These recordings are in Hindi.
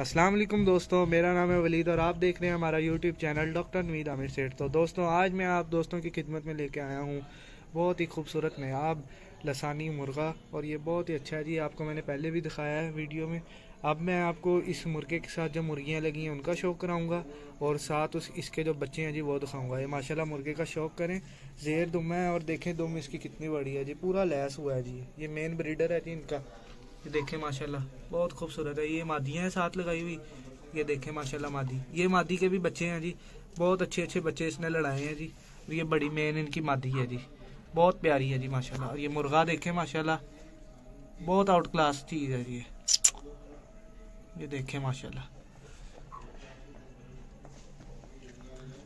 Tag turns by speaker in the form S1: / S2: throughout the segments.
S1: अस्सलाम वालेकुम दोस्तों मेरा नाम है वलीद और आप देख रहे हैं हमारा YouTube channel doctor Naveed Aamir Seth तो दोस्तों आज मैं आप दोस्तों की खिदमत में लेके आया हूँ बहुत ही खूबसूरत नयाब लसानी मुर्गा और ये बहुत ही अच्छा है जी आपको मैंने पहले भी दिखाया है वीडियो में अब मैं आपको इस मुर्गे के साथ जो मुर्गियाँ लगी हैं उनका शौक कराऊँगा और साथ उस इसके जो बच्चे हैं जी वो दिखाऊँगा ये माशाल्लाह मुर्गे का शौक करें जेर दुम है और देखें दुम इसकी कितनी बड़ी है जी पूरा लैस हुआ है जी ये मेन ब्रीडर है जी इनका
S2: ये देखें माशाल्लाह बहुत खूबसूरत है ये मादियाँ हैं साथ लगाई हुई ये देखें माशाल्लाह मादी ये मादी के भी बच्चे हैं जी बहुत अच्छे अच्छे बच्चे इसने लड़ाए हैं जी और ये बड़ी मेन इनकी मादी है जी बहुत प्यारी है जी माशा और ये मुर्गा देखें माशाला बहुत आउट क्लास चीज़ है जी ये देखें माशा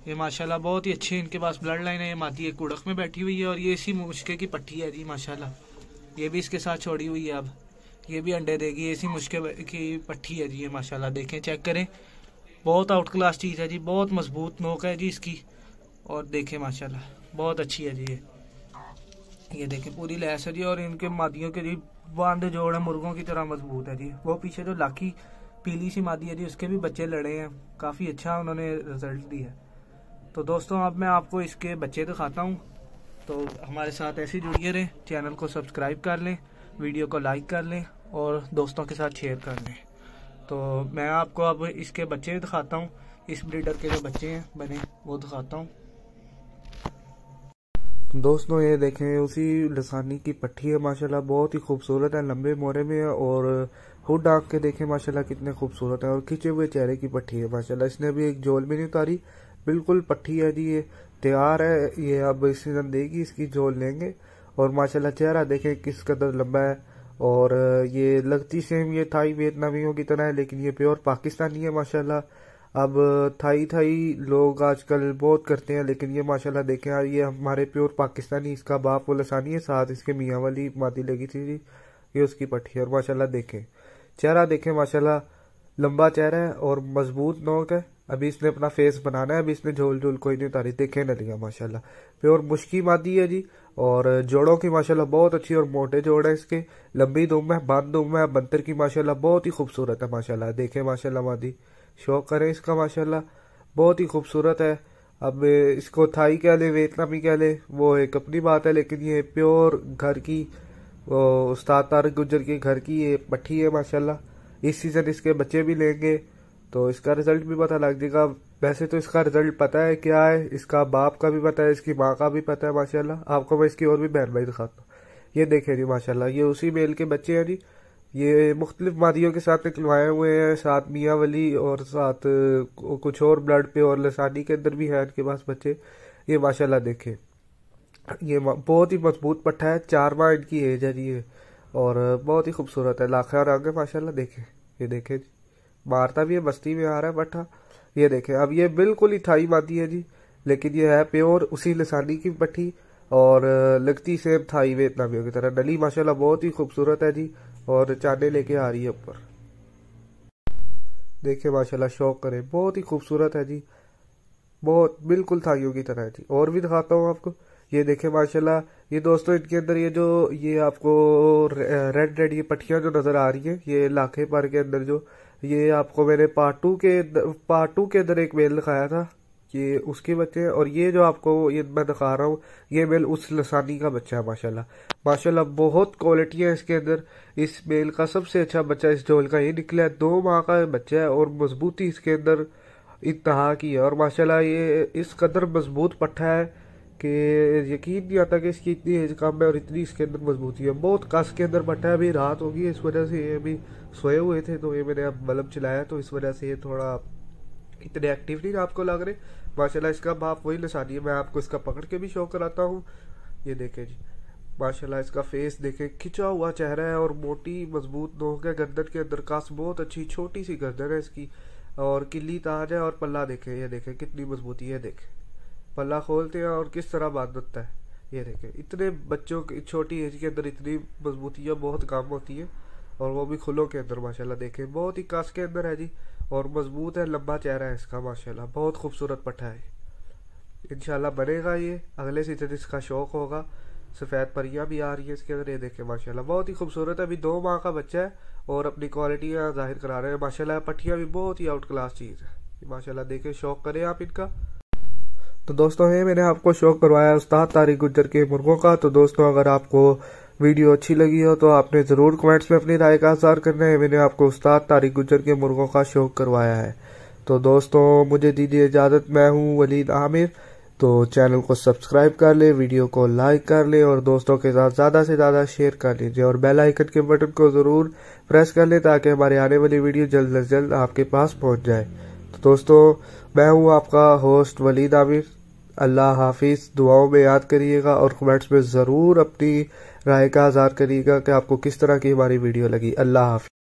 S2: ये माशाल्लाह बहुत ही अच्छे इनके पास ब्लड लाइन है ये मादी एक कुड़क में बैठी हुई है और ये इसी मुश्के की पट्टी है जी माशाल्लाह ये भी इसके साथ छोड़ी हुई है अब ये भी अंडे देगी ऐसी मुश्किल की पट्टी है जी ये माशाल्लाह देखें चेक करें बहुत आउट क्लास चीज़ है जी बहुत मजबूत नोक है जी इसकी और देखें माशाल्लाह बहुत अच्छी है जी ये ये देखें पूरी लैस है जी और इनके मादियों के जी बांध जोड़ है मुर्गों की तरह मजबूत है जी वो पीछे जो लाखी पीली सी मादी है जी उसके भी बच्चे लड़े हैं काफ़ी अच्छा उन्होंने रिजल्ट दिया तो दोस्तों अब मैं आपको इसके बच्चे दिखाता हूँ तो हमारे साथ ऐसे जुड़िए रहें चैनल को सब्सक्राइब कर लें वीडियो को लाइक कर लें और दोस्तों के साथ शेयर कर लें तो मैं आपको अब इसके बच्चे भी दिखाता हूँ इस ब्रीडर के जो बच्चे हैं बने वो दिखाता हूँ
S1: दोस्तों ये देखें उसी लसानी की पट्टी है माशाल्लाह बहुत ही खूबसूरत है लंबे मोरे में है और हुड आँख के देखें माशाल्लाह कितने खूबसूरत है और खींचे हुए चेहरे की पट्टी है माशाल्लाह इसने अभी एक जोल भी नहीं उतारी बिल्कुल पट्टी है जी ये तैयार है ये अब सीजन देगी इसकी जोल लेंगे और माशाला चेहरा देखे किस कदर लंबा है और ये लगती सेम ये थाई वियतनामियों की तरह है लेकिन ये प्योर पाकिस्तानी है माशाल्लाह अब थाई थाई लोग आजकल बहुत करते हैं लेकिन ये माशाल्लाह देखें यार ये हमारे प्योर पाकिस्तानी इसका बाप वो लसानी है साथ इसके मियाँ वाली माती लगी थी ये उसकी पट्टी और माशाल्लाह देखें चेहरा देखें माशाल्लाह लंबा चेहरा है और मजबूत नोक है अभी इसने अपना फेस बनाना है अभी इसने झोल झोल कोई नहीं उतारी देखे नलियाँ माशाल्लाह प्योर मुश्की मादी है जी और जोड़ों की माशाल्लाह बहुत अच्छी और मोटे जोड़ है इसके लंबी दुम है बंद दुम है बंतर की माशाल्लाह बहुत ही खूबसूरत है माशाल्लाह देखें माशाल्लाह मादी शौक करें इसका माशाल्लाह बहुत ही खूबसूरत है अब इसको थाई कह लें भी कह लें वो एक अपनी बात है लेकिन ये प्योर घर की वो उस्ताद तारक गुजर के घर की ये पट्टी है माशाल्लाह इस सीज़न इसके बच्चे भी लेंगे तो इसका रिजल्ट भी पता लग जाएगा वैसे तो इसका रिजल्ट पता है क्या है इसका बाप का भी पता है इसकी माँ का भी पता है माशाल्लाह आपको मैं इसकी और भी बहन भाई दिखाता हूँ ये देखे जी माशाल्लाह ये उसी मेल के बच्चे हैं जी ये मुख्तलिफ मादियों के साथ निकलवाए हुए हैं साथ मियाँ वली और साथ कुछ और ब्लड पे और लसानी के अंदर भी है इनके पास बच्चे ये माशाल्लाह देखे ये बहुत ही मजबूत पट्टा है चार माह इनकी एज है जी ये और बहुत ही खूबसूरत है लाखें और आगे माशाल्लाह देखे ये देखे जी मारता भी है बस्ती में आ रहा है बट हाँ, ये देखें अब ये बिल्कुल ही थाई माती है जी लेकिन ये है प्योर उसी लसानी की मट्ठी और लगती सेम थाई में इतना की तरह नली माशाल्लाह बहुत ही खूबसूरत है जी और चांदे लेके आ रही है ऊपर देखे माशाल्लाह शौक करें बहुत ही खूबसूरत है जी बहुत बिल्कुल थाइयों की तरह है जी और भी दिखाता हूँ आपको ये देखे माशाल्लाह ये दोस्तों इनके अंदर ये जो ये आपको रेड रेड ये पट्टियां जो नज़र आ रही है ये लाखे पर के अंदर जो ये आपको मैंने पार्ट टू के पार्ट टू के अंदर एक मेल दिखाया था ये उसके बच्चे हैं और ये जो आपको ये मैं दिखा रहा हूँ ये मेल उस लसानी का बच्चा है माशाल्लाह माशाल्लाह बहुत क्वालिटी है इसके अंदर इस मेल का सबसे अच्छा बच्चा इस जोल का ये निकला है दो माह का बच्चा है और मजबूती इसके अंदर इतहा की है और माशाल्लाह ये इस कदर मजबूत पट्टा है कि यकीन नहीं आता कि इसकी इतनी एज कम है और इतनी इसके अंदर मजबूती है बहुत कस के अंदर बटा है अभी रात होगी इस वजह से ये अभी सोए हुए थे तो ये मैंने अब बल्ब चलाया तो इस वजह से ये थोड़ा इतने एक्टिव नहीं आपको लग रहे माशाल्लाह इसका बाप वही लसानी है मैं आपको इसका पकड़ के भी शो कराता हूँ ये देखें जी माशाल्लाह इसका फेस देखें खिंचा हुआ चेहरा है और मोटी मजबूत नोक है गर्दन के अंदर कास बहुत अच्छी छोटी सी गर्दन है इसकी और किली ताज है और पल्ला देखें ये देखें कितनी मजबूती है देखें पल्ला खोलते हैं और किस तरह बांधता है ये देखें इतने बच्चों की छोटी एज के अंदर इतनी मजबूतियाँ बहुत काम होती है और वो भी खुलों के अंदर माशाल्लाह देखें बहुत ही काश के अंदर है जी और मजबूत है लंबा चेहरा है इसका माशाल्लाह बहुत खूबसूरत पट्टा है इनशाला बनेगा ये अगले सीजन इसका शौक होगा सफ़ेद परियाँ भी आ रही है इसके अंदर ये देखें माशाल्लाह बहुत ही खूबसूरत है अभी दो माह का बच्चा है और अपनी क्वालिटियाँ जाहिर करा रहे हैं माशाल्लाह पट्टियाँ भी बहुत ही आउट क्लास चीज़ है माशाल्लाह देखें शौक करें आप इनका तो दोस्तों ये मैंने आपको शो करवाया उस्ताद तारिक गुजर के मुर्गों का तो दोस्तों अगर आपको वीडियो अच्छी लगी हो तो आपने ज़रूर कमेंट्स में अपनी राय का आजार करना है मैंने आपको उस्ताद तारिक गुजर के मुर्गों का शौक करवाया है तो दोस्तों मुझे दीजिए इजाज़त मैं हूँ वलीद आमिर तो चैनल को सब्सक्राइब कर लें वीडियो को लाइक कर लें और दोस्तों के साथ ज़्यादा से ज़्यादा शेयर कर लीजिए और बेल आइकन के बटन को ज़रूर प्रेस कर लें ताकि हमारी आने वाली वीडियो जल्द अज जल्द आपके पास पहुंच जाए तो दोस्तों मैं हूँ आपका होस्ट वलीद आमिर अल्लाह हाफिज़ दुआओं में याद करिएगा और कमेंट्स में ज़रूर अपनी राय का आज़ार करिएगा कि आपको किस तरह की हमारी वीडियो लगी अल्लाह हाफिज़